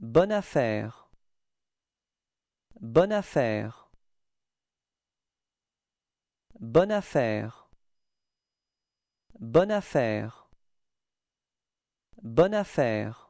Bonne affaire. Bonne affaire. Bonne affaire. Bonne affaire. Bonne affaire.